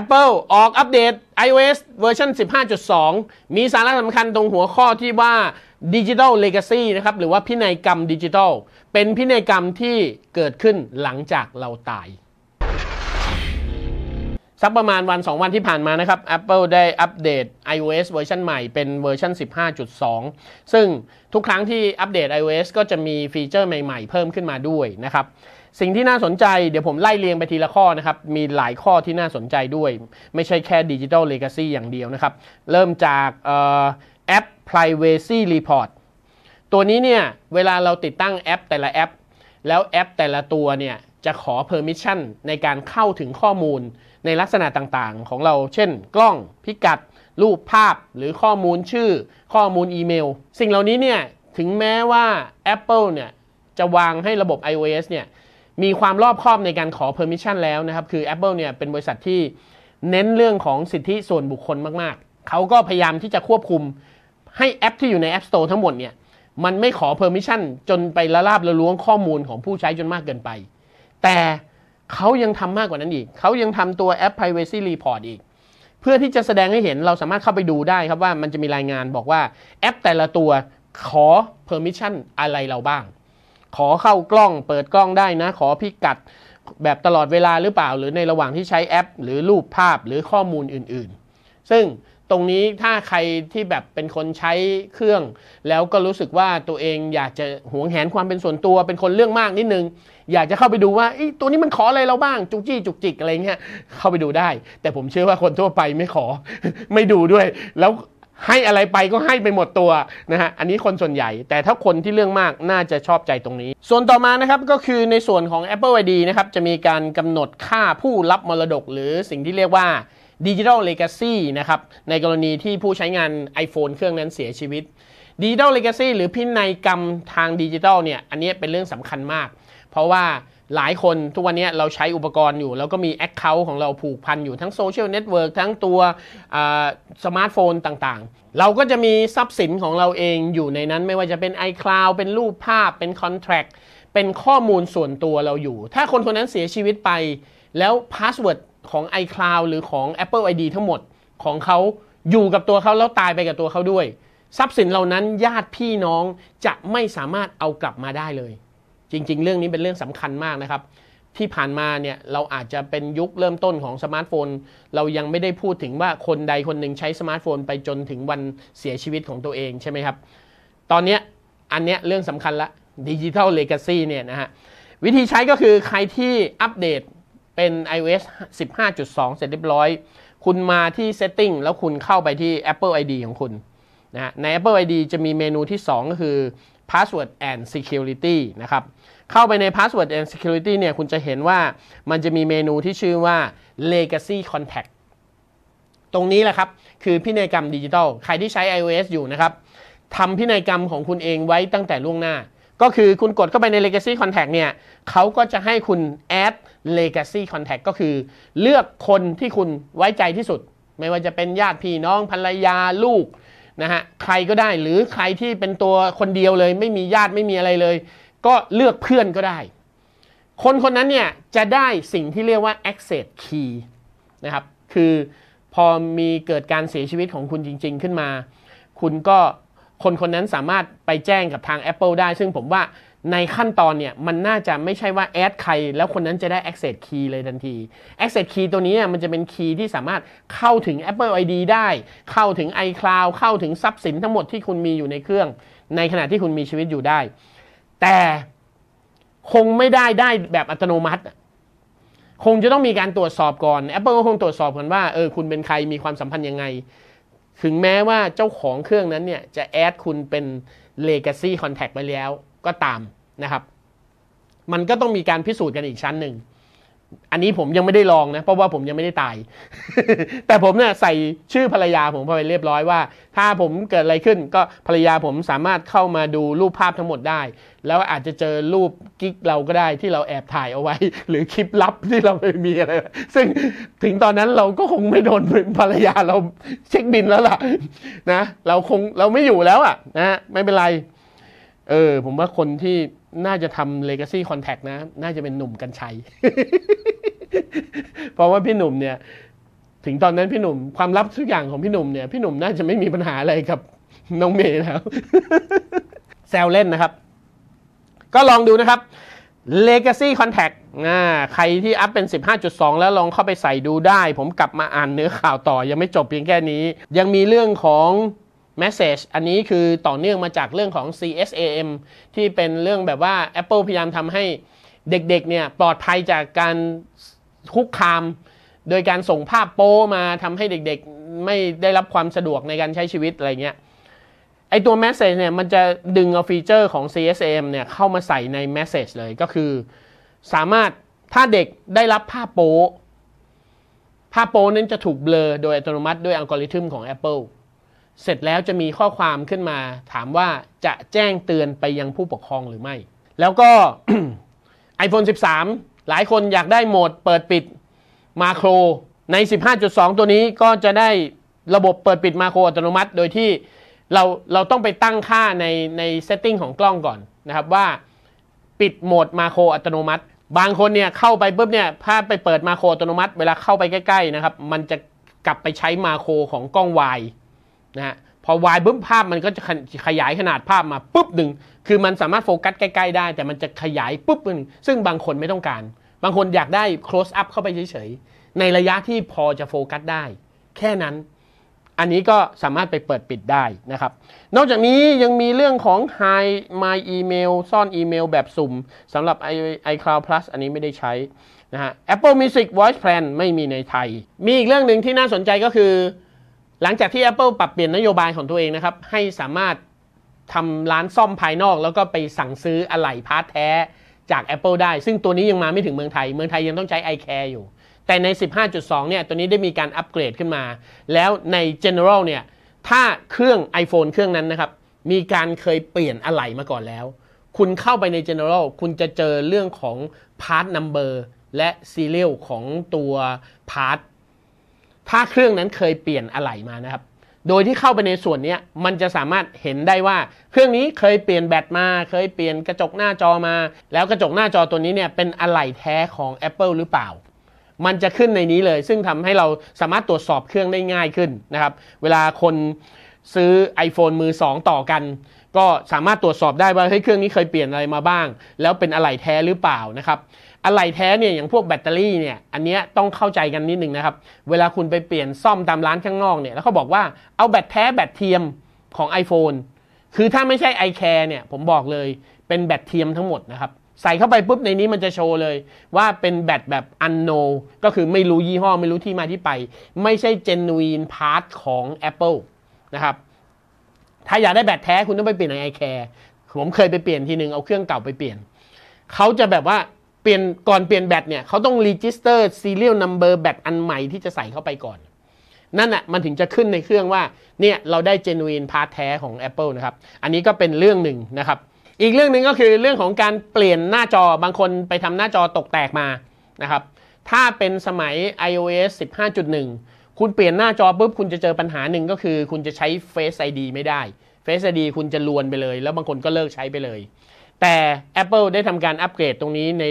Apple ออกอัปเดต iOS เวอร์ชัน15.2 มีสาระสำคัญตรงหัวข้อที่ว่า Digital Legacy นะครับหรือว่าพินัยกรรมดิจิทัลเป็นพินัยกรรมที่เกิดขึ้นหลังจากเราตายสักประมาณวัน 2 วันที่ผ่านมานะครับ Apple ได้อัปเดต iOS เวอร์ชันใหม่เป็นเวอร์ชัน 15.2 ซึ่งทุกครั้งที่อัปเดต iOS ก็จะมีฟีเจอร์ใหม่ๆเพิ่มขึ้นมาด้วยนะครับสิ่งที่น่าสนใจเดี๋ยวผมไล่เรียงไปทีละข้อนะครับ มีหลายข้อที่น่าสนใจด้วย ไม่ใช่แค่ดิจิทัลเลกาซีอย่างเดียวนะครับ เริ่มจากแอป Privacy Report ตัวนี้เนี่ยเวลาเราติดตั้งแอปแต่ละแอป แล้วแอปแต่ละตัวเนี่ยจะขอ Permission ในการเข้าถึงข้อมูลในลักษณะต่างๆ ของเราเช่นกล้องพิกัดรูปภาพหรือข้อมูลชื่อข้อมูลอีเมล สิ่งเหล่านี้เนี่ยถึงแม้ว่า Apple เนี่ยจะวางให้ระบบ iOS เนี่ยมีความรอบคอบในการขอ permission แล้วนะครับคือ Apple เนี่ยเป็นบริษัทที่เน้นเรื่องของสิทธิส่วนบุคคลมาก ๆ เขาก็พยายามที่จะควบคุมให้แอปที่อยู่ใน App Store ทั้งหมดเนี่ยมันไม่ขอ permission จนไปละลาบละล้วงข้อมูลของผู้ใช้จนมากเกินไป แต่เขายังทำมากกว่านั้นอีก เขายังทำตัวแอป privacy report อีก เพื่อที่จะแสดงให้เห็นเราสามารถเข้าไปดูได้ครับว่ามันจะมีรายงานบอกว่าแอปแต่ละตัวขอ permission อะไรเราบ้างขอเข้ากล้องเปิดกล้องได้นะขอพิกัดแบบตลอดเวลาหรือเปล่า หรือในระหว่างที่ใช้แอปหรือรูปภาพหรือข้อมูลอื่น ๆ ซึ่งตรงนี้ถ้าใครที่แบบเป็นคนใช้เครื่องแล้วก็รู้สึกว่าตัวเองอยากจะหวงแหนความเป็นส่วนตัวเป็นคนเรื่องมากนิดนึง อยากจะเข้าไปดูว่าตัวนี้มันขออะไรเราบ้าง จุกจี้จุกจิกอะไรเงี้ยเข้าไปดูได้ แต่ผมเชื่อว่าคนทั่วไปไม่ขอไม่ดูด้วย แล้วให้อะไรไปก็ให้ไปหมดตัวนะฮะอันนี้คนส่วนใหญ่แต่ถ้าคนที่เรื่องมากน่าจะชอบใจตรงนี้ ส่วนต่อมานะครับก็คือในส่วนของ Apple ID นะครับจะมีการกำหนดค่าผู้รับมรดกหรือสิ่งที่เรียกว่าดิจิทัลเลกาซีนะครับในกรณีที่ผู้ใช้งาน iPhone เครื่องนั้นเสียชีวิตดิจิทัลเลกาซีหรือพินัยกรรมทางดิจิทัลเนี่ยอันนี้เป็นเรื่องสำคัญมาก เพราะว่าหลายคนทุกวันนี้เราใช้อุปกรณ์อยู่ แล้วก็มี Account ของเราผูกพันอยู่ทั้งโซเชียลเน็ตเวิร์กทั้งตัวสมาร์ทโฟนต่างๆ เราก็จะมีทรัพย์สินของเราเองอยู่ในนั้นไม่ว่าจะเป็น iCloud เป็นรูปภาพเป็นคอนแท็กเป็นข้อมูลส่วนตัวเราอยู่ ถ้าคนคนนั้นเสียชีวิตไป แล้วพาสเวิร์ดของ iCloud หรือของ Apple ID ทั้งหมดของเขาอยู่กับตัวเขาแล้วตายไปกับตัวเขาด้วย ทรัพย์สินเหล่านั้นญาติพี่น้องจะไม่สามารถเอากลับมาได้เลย จริง ๆ เรื่องนี้เป็นเรื่องสำคัญมากนะครับ ที่ผ่านมาเนี่ยเราอาจจะเป็นยุคเริ่มต้นของสมาร์ทโฟน เรายังไม่ได้พูดถึงว่าคนใดคนหนึ่งใช้สมาร์ทโฟนไปจนถึงวันเสียชีวิตของตัวเองใช่ไหมครับตอนนี้อันเนี้ยเรื่องสำคัญละดิจิทัลเลกาซีเนี่ยนะฮะวิธีใช้ก็คือใครที่อัปเดตเป็น iOS 15.2 เสร็จเรียบร้อย คุณมาที่ Setting แล้วคุณเข้าไปที่ Apple ID ของคุณนะใน Apple ID จะมีเมนูที่ 2 ก็คือ Password and Security นะครับ เข้าไปใน Password and Security เนี่ย คุณจะเห็นว่ามันจะมีเมนูที่ชื่อว่า Legacy Contact ตรงนี้แหละครับ คือพินัยกรรมดิจิทัล ใครที่ใช้ iOS อยู่นะครับทำพินัยกรรมของคุณเองไว้ตั้งแต่ล่วงหน้าก็คือคุณกดเข้าไปใน Legacy Contact เนี่ยเขาก็จะให้คุณ add Legacy Contact ก็คือเลือกคนที่คุณไว้ใจที่สุด ไม่ว่าจะเป็นญาติพี่น้องภรรยาลูกนะฮะใครก็ได้หรือใครที่เป็นตัวคนเดียวเลย ไม่มีญาติไม่มีอะไรเลย ก็เลือกเพื่อนก็ได้ คนคนนั้นเนี่ยจะได้สิ่งที่เรียกว่า access key นะครับคือพอมีเกิดการเสียชีวิตของคุณจริง ๆขึ้นมา คุณก็คนคนนั้นสามารถไปแจ้งกับทาง Apple ได้ ซึ่งผมว่าในขั้นตอนเนี่ยมันน่าจะไม่ใช่ว่าแอดใคร แล้วคนนั้นจะได้ Access Key เลยทันที Access Key ตัวนี้มันจะเป็นคีย์ที่สามารถเข้าถึง Apple ID ได้ เข้าถึง iCloud เข้าถึงทรัพย์สินทั้งหมดที่คุณมีอยู่ในเครื่อง ในขณะที่คุณมีชีวิตอยู่ได้ แต่คงไม่ได้ได้แบบอัตโนมัติ คงจะต้องมีการตรวจสอบก่อน Apple ก็คงตรวจสอบกันว่าเออคุณเป็นใครมีความสัมพันธ์ยังไงถึงแม้ว่าเจ้าของเครื่องนั้นเนี่ยจะแอดคุณเป็น Legacy Contact ไปแล้วก็ตามนะครับ มันก็ต้องมีการพิสูจน์กันอีกชั้นหนึ่งอันนี้ผมยังไม่ได้ลองนะ เพราะว่าผมยังไม่ได้ตายแต่ผมเนี่ย ใส่ชื่อภรรยาผมไปเรียบร้อยว่า ถ้าผมเกิดอะไรขึ้นก็ภรรยาผมสามารถเข้ามาดูรูปภาพทั้งหมดได้ แล้วอาจจะเจอรูปกิ๊กเราก็ได้ ที่เราแอบถ่ายเอาไว้ หรือคลิปลับที่เราไม่มีอะไรซึ่งถึงตอนนั้นเราก็คงไม่โดนภรรยาเรา เช็คบินแล้วล่ะนะเราคงเราไม่อยู่แล้วอ่ะ นะไม่เป็นไร เออ ผมว่าคนที่น่าจะทำเลกาซี่คอนแทคนะ น่าจะเป็นหนุ่มกันชัยเพราะว่าพี่หนุ่มเนี่ย ถึงตอนนั้นพี่หนุ่ม ความลับทุกอย่างของพี่หนุ่มเนี่ย พี่หนุ่มน่าจะไม่มีปัญหาอะไรกับน้องเมย์แล้วแซวเล่นนะครับ ก็ลองดูนะครับ Legacy Contact นะใครที่อัพเป็น 15.2 แล้วลองเข้าไปใส่ดูได้ ผมกลับมาอ่านเนื้อข่าวต่อยังไม่จบเพียงแค่นี้ ยังมีเรื่องของ Message อันนี้คือต่อเนื่องมาจากเรื่องของ CSAM ที่เป็นเรื่องแบบว่า Apple พยายามทำให้เด็กๆเนี่ยปลอดภัยจากการคุกคามโดยการส่งภาพโป้มาทำให้เด็กๆไม่ได้รับความสะดวกในการใช้ชีวิตอะไรเงี้ยไอตัว Message เนี่ยมันจะดึงเอาฟีเจอร์ของ CSAM เนี่ยเข้ามาใส่ใน Message เลยก็คือ สามารถถ้าเด็กได้รับภาพโป้ภาพโป้นั้นจะถูกเบลอโดยอัตโนมัติด้วยอัลกอริทึมของ Apple เสร็จแล้วจะมีข้อความขึ้นมา ถามว่าจะแจ้งเตือนไปยังผู้ปกครองหรือไม่ แล้วก็ iPhone 13 หลายคนอยากได้โหมดเปิดปิดมาโครใน 15.2 ตัวนี้ก็จะได้ระบบเปิดปิดมาโครอัตโนมัติ โดยที่เราเราต้องไปตั้งค่าในในเซตติ้งของกล้องก่อนนะครับว่าปิดโหมดมาโครอัตโนมัติ บางคนเนี่ยเข้าไปปุ๊บเนี่ยถ้าไปเปิดมาโครอัตโนมัติ เวลาเข้าไปใกล้ๆนะครับมันจะกลับไปใช้มาโครของกล้องวายนะฮะพอวายบึ้มภาพมันก็จะขยายขนาดภาพมาปุ๊บหนึ่งคือมันสามารถโฟกัสใกล้ ๆได้แต่มันจะขยายปุ๊บหนึ่งซึ่งบางคนไม่ต้องการ บางคนอยากได้ close up เข้าไปเฉยๆ ในระยะที่พอจะโฟกัสได้แค่นั้น อันนี้ก็สามารถไปเปิดปิดได้นะครับนอกจากนี้ยังมีเรื่องของ hide my email ซ่อนอีเมลแบบสุ่มสำหรับ iCloud Plus อันนี้ไม่ได้ใช้นะฮะ Apple Music Voice Plan ไม่มีในไทย มีอีกเรื่องหนึ่งที่น่าสนใจก็คือหลังจากที่ Apple ปรับเปลี่ยนนโยบายของตัวเองนะครับ ให้สามารถทำร้านซ่อมภายนอก แล้วก็ไปสั่งซื้ออะไหล่พาร์ทแท้จาก Apple ได้ ซึ่งตัวนี้ยังมาไม่ถึงเมืองไทย เมืองไทยยังต้องใช้ iCare อยู่ แต่ใน 15.2 เนี่ยตัวนี้ได้มีการอัปเกรดขึ้นมา แล้วใน General เนี่ยถ้าเครื่อง iPhone เครื่องนั้นนะครับ มีการเคยเปลี่ยนอะไหล่มาก่อนแล้ว คุณเข้าไปใน General คุณจะเจอเรื่องของ Part Number และ Serial ของตัว Part ถ้าเครื่องนั้นเคยเปลี่ยนอะไหล่มานะครับ โดยที่เข้าไปในส่วนนี้มันจะสามารถเห็นได้ว่าเครื่องนี้เคยเปลี่ยนแบตมา เคยเปลี่ยนกระจกหน้าจอมา แล้วกระจกหน้าจอตัวนี้เนี่ยเป็นอะไหล่แท้ของ Apple หรือเปล่า มันจะขึ้นในนี้เลย ซึ่งทำให้เราสามารถตรวจสอบเครื่องได้ง่ายขึ้นนะครับ เวลาคนซื้อ iPhone มือ2ต่อกัน ก็สามารถตรวจสอบได้ว่าเฮ้ยเครื่องนี้เคยเปลี่ยนอะไรมาบ้าง แล้วเป็นอะไหล่แท้หรือเปล่านะครับอะไรแท้เนี่ยอย่างพวกแบตเตอรี่เนี่ยอันนี้ต้องเข้าใจกันนิดนึงนะครับเวลาคุณไปเปลี่ยนซ่อมตามร้านข้างนอกเนี่ยแล้วเขาบอกว่าเอาแบตแท้แบตเทียมของ iPhone คือถ้าไม่ใช่ iCare เนี่ย ผมบอกเลยเป็นแบตเทียมทั้งหมดนะครับ ใส่เข้าไปปุ๊บในนี้มันจะโชว์เลยว่าเป็นแบตแบบอันโนก็คือไม่รู้ยี่ห้อไม่รู้ที่มาที่ไป ไม่ใช่เจนูอินพาร์ทของ Apple นะครับ ถ้าอยากได้แบตแท้คุณต้องไปเปลี่ยนใน iCare ผมเคยไปเปลี่ยนทีนึงเอาเครื่องเก่าไปเปลี่ยนเขาจะแบบว่าเปลี่ยนก่อนเปลี่ยนแบตเนี่ยเขาต้องรีจิสเตอร์ซีเรียลนัมเบอร์แบตอันใหม่ที่จะใส่เข้าไปก่อน นั่นแหะมันถึงจะขึ้นในเครื่องว่าเนี่ยเราได้เจนูอินพาร์ทแท้ของ Apple นะครับ อันนี้ก็เป็นเรื่องหนึ่งนะครับ อีกเรื่องหนึ่งก็คือเรื่องของการเปลี่ยนหน้าจอบางคนไปทำหน้าจอตกแตกมานะครับ ถ้าเป็นสมัย iOS 15.1 คุณเปลี่ยนหน้าจอปุ๊บคุณจะเจอปัญหาหนึ่งก็คือคุณจะใช้ Face ID ไม่ได้ Face ID คุณจะลวนไปเลย แล้วบางคนก็เลิกใช้ไปเลยแต่ Apple ได้ทำการอัปเกรดตรงนี้ใน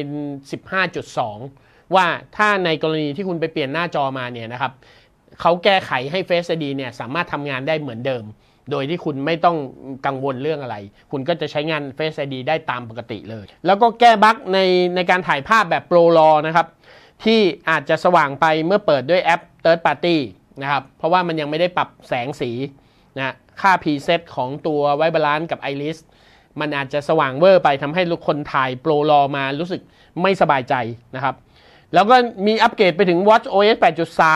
15.2 ว่าถ้าในกรณีที่คุณไปเปลี่ยนหน้าจอมาเนี่ยนะครับเขาแก้ไขให้ Face ID เนี่ยสามารถทำงานได้เหมือนเดิม โดยที่คุณไม่ต้องกังวลเรื่องอะไร คุณก็จะใช้งาน Face ID ได้ตามปกติเลย แล้วก็แก้บั๊กในในการถ่ายภาพแบบโปรลอนะครับที่อาจจะสว่างไปเมื่อเปิดด้วยแอป Third Party นะครับเพราะว่ามันยังไม่ได้ปรับแสงสีนะค่า preset ของตัวไวบาลานซ์กับ Iris มันอาจจะสว่างเวอร์ไปทำให้ลูกคนถ่ายโปรรอมารู้สึกไม่สบายใจนะครับแล้วก็มีอัปเกรดไปถึง Watch OS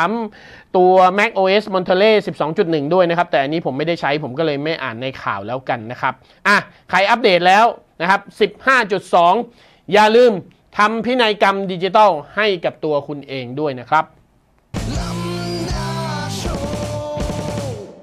8.3 ตัว Mac OS Monterey 12.1 ด้วยนะครับแต่อันนี้ผมไม่ได้ใช้ผมก็เลยไม่อ่านในข่าวแล้วกันนะครับอ่ะใครอัปเดตแล้วนะครับ 15.2 อย่าลืมทำพินัยกรรมดิจิตอลให้กับตัวคุณเองด้วยนะครับ